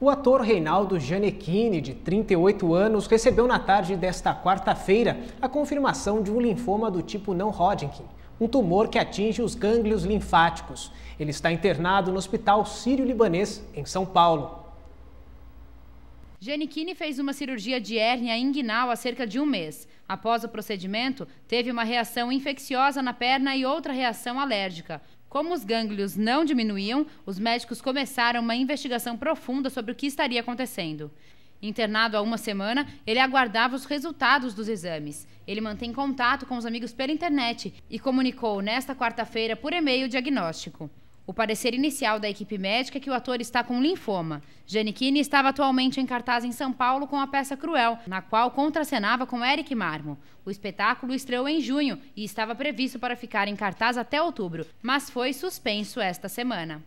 O ator Reinaldo Gianecchini, de 38 anos, recebeu na tarde desta quarta-feira a confirmação de um linfoma do tipo não Hodgkin, um tumor que atinge os gânglios linfáticos. Ele está internado no Hospital Sírio-Libanês, em São Paulo. Giannichini fez uma cirurgia de hérnia inguinal há cerca de um mês. Após o procedimento, teve uma reação infecciosa na perna e outra reação alérgica. Como os gânglios não diminuíam, os médicos começaram uma investigação profunda sobre o que estaria acontecendo. Internado há uma semana, ele aguardava os resultados dos exames. Ele mantém contato com os amigos pela internet e comunicou nesta quarta-feira por e-mail o diagnóstico. O parecer inicial da equipe médica é que o ator está com linfoma. Giannichini estava atualmente em cartaz em São Paulo com a peça Cruel, na qual contracenava com Eric Marmo. O espetáculo estreou em junho e estava previsto para ficar em cartaz até outubro, mas foi suspenso esta semana.